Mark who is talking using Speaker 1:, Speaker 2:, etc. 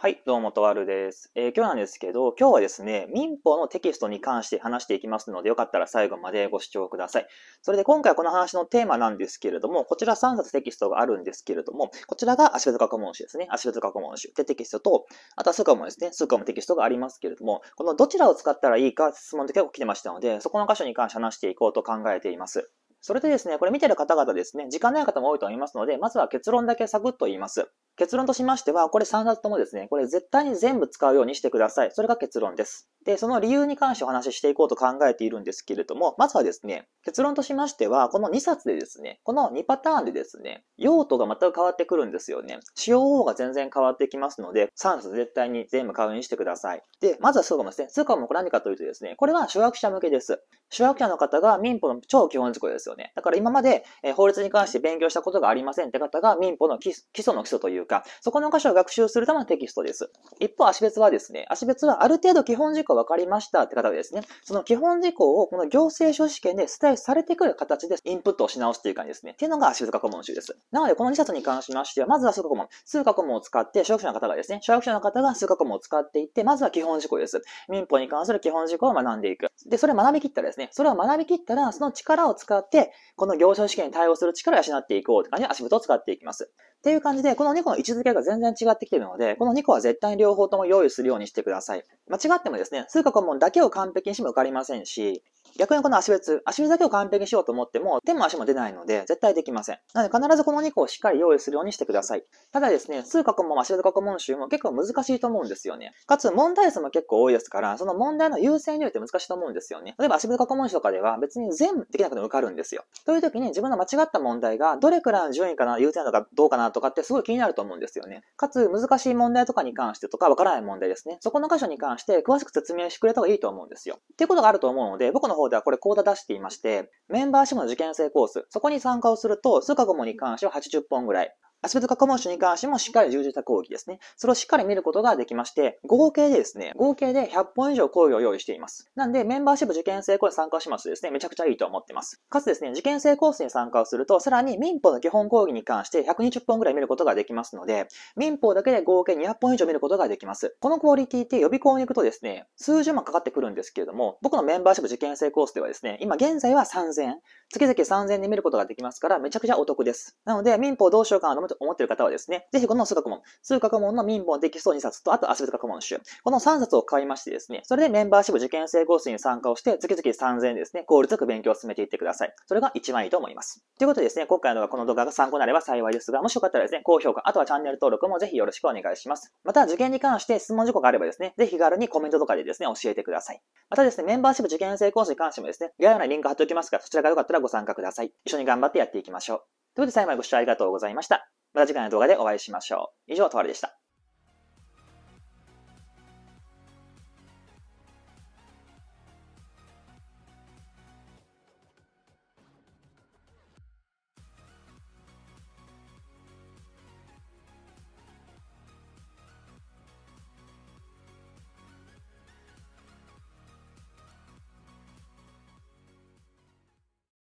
Speaker 1: はい、どうも、とわるです、えー、今日なんですけど、今日はですね、民法のテキストに関して話していきますので、よかったら最後までご視聴ください。それで今回この話のテーマなんですけれども、こちら3冊テキストがあるんですけれども、こちらが足部塚古文集ですね。足部塚古文集てテキストと、あとは数科もですね、数科もテキストがありますけれども、このどちらを使ったらいいか質問で結構来てましたので、そこの箇所に関して話していこうと考えています。それでですね、これ見てる方々ですね、時間ない方も多いと思いますので、まずは結論だけサクッと言います。結論としましては、これ3冊ともですね、これ絶対に全部使うようにしてください。それが結論です。で、その理由に関してお話ししていこうと考えているんですけれども、まずはですね、結論としましては、この2冊でですね、この2パターンでですね、用途が全く変わってくるんですよね。使用方法が全然変わってきますので、3冊絶対に全部買うようにしてください。で、まずはそうかもですね。通貨もこれ何かというとですね、これは主学者向けです。主学者の方が民法の超基本事項ですよね。だから今まで、え法律に関して勉強したことがありませんって方が民法の基礎の基礎というか、そこの箇所を学習するためのテキストです。一方、足別はですね、足別はある程度基本事項分かりましたって方はですね、その基本事項をこの行政書試験でイルされてくる形でインプットをし直っていう感じですね。っていうのが足別過去問集です。なので、この2冊に関しましては、まずは数過去問、数過去問を使って、小学者の方がですね、小学者の方が数過去問を使っていって、まずは基本事項です。民法に関する基本事項を学んでいく。で、それを学びきったらですね、それを学びきったら、その力を使って、この行政書試験に対応する力を養っていこうって感じで足元を使っていきます。っていう感じで、この2個の位置づけが全然違ってきてるので、この2個は絶対に両方とも用意するようにしてください。間違ってもですね、数学問だけを完璧にしても受かりませんし、逆にこの足別、足別だけを完璧にしようと思っても、手も足も出ないので、絶対できません。なので、必ずこの2個をしっかり用意するようにしてください。ただですね、数学も足別過去問集も結構難しいと思うんですよね。かつ、問題数も結構多いですから、その問題の優先によって難しいと思うんですよね。例えば、足別過去問集とかでは、別に全部できなくても受かるんですよ。という時に、自分の間違った問題が、どれくらいの順位かな、優先なのかどうかなとかってすごい気になると思うんですよね。かつ、難しい問題とかに関してとか、わからない問題ですね。そこの箇所に関して、詳しく説明してくれた方がいいと思うんですよ。っていうことがあると思うので、僕の方ではこれ講座出していまして、メンバーシップの受験生コース、そこに参加をすると、数科目に関しては80本ぐらい。アスペクト確保種に関してもしっかり充実した講義ですね。それをしっかり見ることができまして、合計でですね、合計で100本以上講義を用意しています。なんで、メンバーシップ受験生コースに参加しますとですね、めちゃくちゃいいと思ってます。かつですね、受験生コースに参加をすると、さらに民法の基本講義に関して120本ぐらい見ることができますので、民法だけで合計200本以上見ることができます。このクオリティって予備校に行くとですね、数十万かかってくるんですけれども、僕のメンバーシップ受験生コースではですね、今現在は3000、月々3000で見ることができますから、めちゃくちゃお得です。なので、民法どうしようかなとと思っている方はですね、ぜひこの数学問、数学問の民本テキスト2冊と、あとアスベルト学問集、この3冊を買いましてですね、それでメンバーシップ受験生コースに参加をして、月々3000円ですね、効率よく勉強を進めていってください。それが一番いいと思います。ということでですね、今回の動画、この動画が参考になれば幸いですが、もしよかったらですね、高評価、あとはチャンネル登録もぜひよろしくお願いします。また、受験に関して質問事項があればですね、ぜひ気軽にコメントとかでですね、教えてください。またですね、メンバーシップ受験生コースに関してもですね、概要欄にリンク貼っておきますが、そちらが良かったらご参加ください。一緒に頑張ってやっていきましょう。ということで最後までご視聴ありがとうございました。また次回の動画でお会いしましょう。以上、とわりでした。